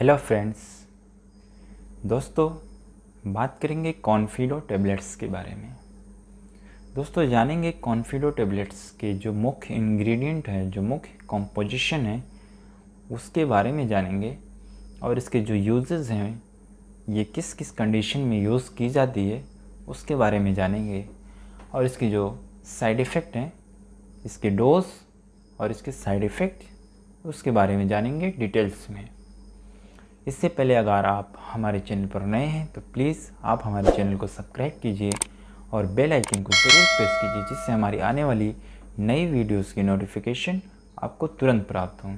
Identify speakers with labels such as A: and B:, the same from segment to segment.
A: hello friends दोस्तों बात करेंगे कॉन्फिडो टेबलेट्स के बारे में दोस्तों जानेंगे कॉन्फिडो टेबलेट्स के जो मुख्य इंग्रेडिएंट हैं जो मुख्य कॉम्पोजिशन है उसके बारे में जानेंगे और इसके जो यूजेस हैं ये किस किस कंडीशन में यूज़ की जाती है उसके बारे में जानेंगे और इसके जो साइड इफ़ेक्ट हैं इसके डोज और इसके साइड इफ़ेक्ट उसके बारे में जानेंगे डिटेल्स में इससे पहले अगर आप हमारे चैनल पर नए हैं तो प्लीज़ आप हमारे चैनल को सब्सक्राइब कीजिए और बेल आइकन को ज़रूर प्रेस कीजिए जिससे हमारी आने वाली नई वीडियोस की नोटिफिकेशन आपको तुरंत प्राप्त हों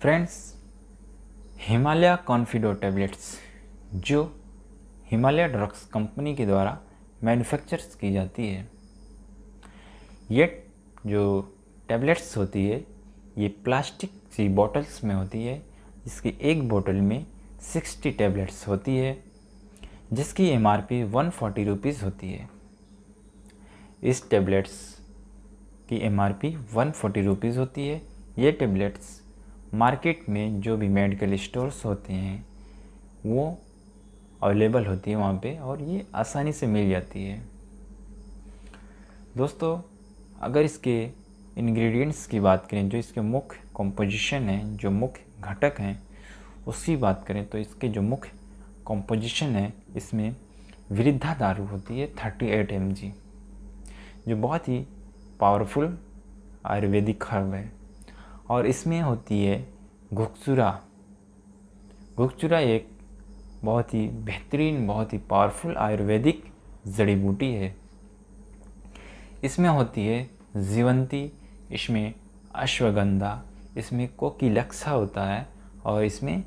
A: फ्रेंड्स हिमालय कॉन्फिडो टैबलेट्स जो हिमालय ड्रग्स कंपनी के द्वारा मैन्युफैक्चर की जाती है ये जो टैबलेट्स होती है ये प्लास्टिक की बॉटल्स में होती है इसकी एक बोतल में 60 टैबलेट्स होती है जिसकी M R P one forty rupees होती है इस टैबलेट्स की M R P one forty rupees होती है ये टैबलेट्स मार्केट में जो भी मेडिकल स्टोर्स होते हैं वो अवेलेबल होती है वहाँ पे और ये आसानी से मिल जाती है दोस्तों अगर इसके इंग्रेडिएंट्स की बात करें जो इसके मुख्य कंपोजिशन हैं जो मुख्य घटक हैं उसकी बात करें तो इसके जो मुख्य कंपोजिशन है इसमें वृद्धा दारू होती है थर्टी एट एम जो बहुत ही पावरफुल आयुर्वेदिक हर्ब है और इसमें होती है घुकचुरा घुकचुरा एक बहुत ही बेहतरीन बहुत ही पावरफुल आयुर्वेदिक जड़ी बूटी है इसमें होती है जीवंती इसमें अश्वगंधा इसमें कोकीलक्सा होता है और इसमें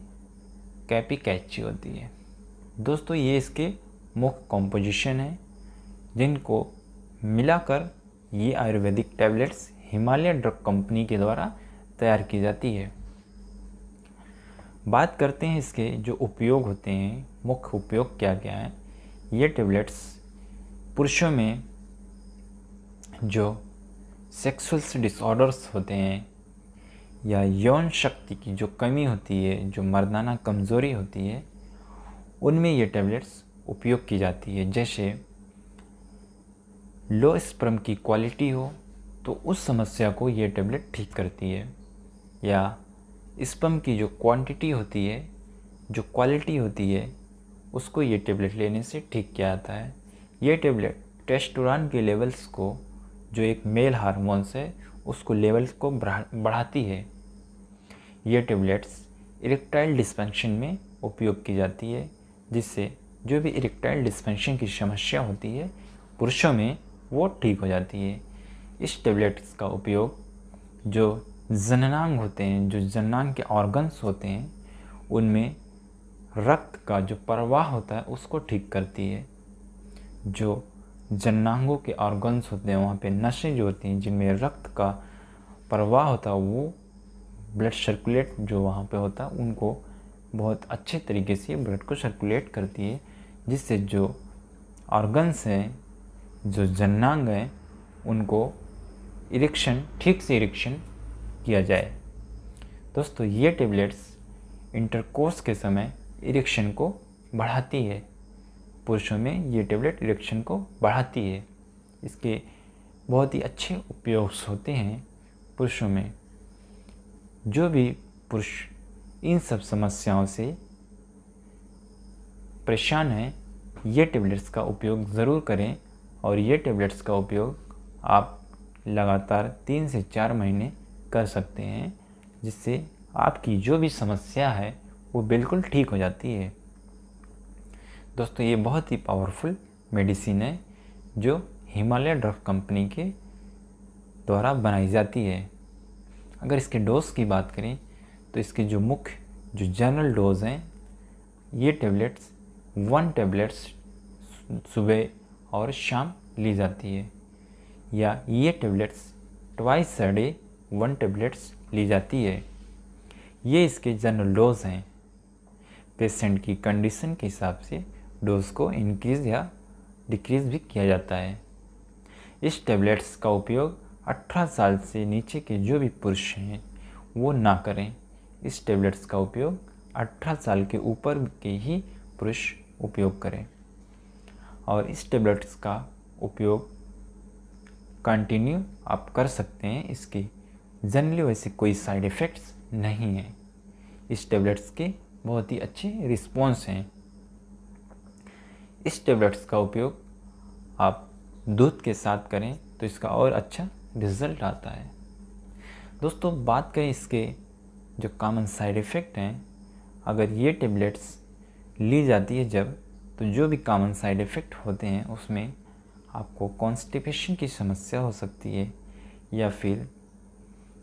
A: कैपी कैची होती है दोस्तों ये इसके मुख्य कॉम्पोजिशन है जिनको मिलाकर ये आयुर्वेदिक टैबलेट्स हिमालय ड्रग कंपनी के द्वारा तैयार की जाती है बात करते हैं इसके जो उपयोग होते हैं मुख्य उपयोग क्या क्या है ये टेबलेट्स पुरुषों में जो सेक्सुअल्स डिसऑर्डर्स होते हैं या यौन शक्ति की जो कमी होती है जो मर्दाना कमज़ोरी होती है उनमें ये टेबलेट्स उपयोग की जाती है जैसे लो स्प्रम की क्वालिटी हो तो उस समस्या को ये टैबलेट ठीक करती है या स्पम की जो क्वांटिटी होती है जो क्वालिटी होती है उसको ये टेबलेट लेने से ठीक किया जाता है ये टेबलेट टेस्टोरान के लेवल्स को जो एक मेल हारमोन्स है उसको लेवल्स को बढ़ाती है ये टेबलेट्स इरेक्टाइल डिस्फंक्शन में उपयोग की जाती है जिससे जो भी इरेक्टाइल डिस्फंक्शन की समस्या होती है पुरुषों में वो ठीक हो जाती है इस टेबलेट्स का उपयोग जो जननांग होते हैं जो जननांग के ऑर्गन्स होते हैं उनमें रक्त का जो प्रवाह होता है उसको ठीक करती है जो जननांगों के ऑर्गन्स होते हैं वहाँ पे नशे जो होती हैं जिनमें रक्त का प्रवाह होता है वो ब्लड सर्कुलेट जो वहाँ पे होता है उनको बहुत अच्छे तरीके से ब्लड को सर्कुलेट करती है जिससे जो ऑर्गन्स हैं जो जननांग हैं उनको इरेक्शन ठीक से इरेक्शन किया जाए दोस्तों ये टेबलेट्स इंटरकोर्स के समय इरेक्शन को बढ़ाती है पुरुषों में ये टेबलेट इरेक्शन को बढ़ाती है इसके बहुत ही अच्छे उपयोग होते हैं पुरुषों में जो भी पुरुष इन सब समस्याओं से परेशान हैं ये टेबलेट्स का उपयोग ज़रूर करें और ये टेबलेट्स का उपयोग आप लगातार तीन से चार महीने कर सकते हैं जिससे आपकी जो भी समस्या है वो बिल्कुल ठीक हो जाती है दोस्तों ये बहुत ही पावरफुल मेडिसिन है जो हिमालय ड्रग कंपनी के द्वारा बनाई जाती है अगर इसके डोज की बात करें तो इसके जो मुख्य जो जनरल डोज हैं ये टेबलेट्स वन टेबलेट्स सुबह और शाम ली जाती है या ये tablets twice a day one tablets ली जाती है ये इसके जनरल डोज हैं पेशेंट की कंडीशन के हिसाब से डोज को इंक्रीज या डिक्रीज भी किया जाता है इस टेबलेट्स का उपयोग 18 साल से नीचे के जो भी पुरुष हैं वो ना करें इस टेबलेट्स का उपयोग 18 साल के ऊपर के ही पुरुष उपयोग करें और इस टेबलेट्स का उपयोग कंटिन्यू आप कर सकते हैं इसकी जनरली वैसे कोई साइड इफ़ेक्ट्स नहीं है इस टेबलेट्स के बहुत ही अच्छे रिस्पॉन्स हैं इस टेबलेट्स का उपयोग आप दूध के साथ करें तो इसका और अच्छा रिज़ल्ट आता है दोस्तों बात करें इसके जो कॉमन साइड इफ़ेक्ट हैं अगर ये टेबलेट्स ली जाती है जब तो जो भी कॉमन साइड इफ़ेक्ट होते हैं उसमें आपको कॉन्स्टिपेशन की समस्या हो सकती है या फिर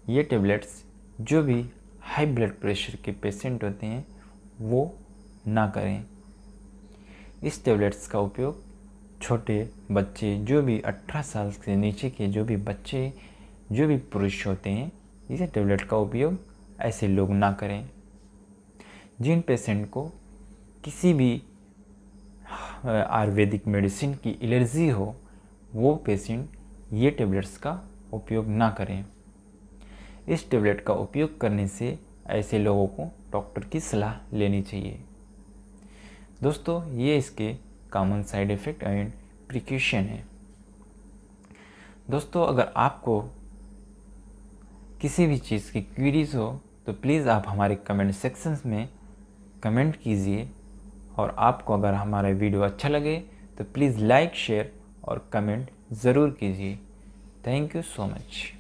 A: ये टेबलेट्स जो भी हाई ब्लड प्रेशर के पेशेंट होते हैं वो ना करें इस टेबलेट्स का उपयोग छोटे बच्चे जो भी 18 साल से नीचे के जो भी बच्चे जो भी पुरुष होते हैं इस टेबलेट का उपयोग ऐसे लोग ना करें जिन पेशेंट को किसी भी आयुर्वेदिक मेडिसिन की एलर्जी हो वो पेशेंट ये टेबलेट्स का उपयोग ना करें इस टेबलेट का उपयोग करने से ऐसे लोगों को डॉक्टर की सलाह लेनी चाहिए दोस्तों ये इसके common side effect and precaution है दोस्तों अगर आपको किसी भी चीज़ की क्वीरीज हो तो प्लीज़ आप हमारे कमेंट सेक्शन में कमेंट कीजिए और आपको अगर हमारा वीडियो अच्छा लगे तो प्लीज़ लाइक शेयर और कमेंट ज़रूर कीजिए थैंक यू सो मच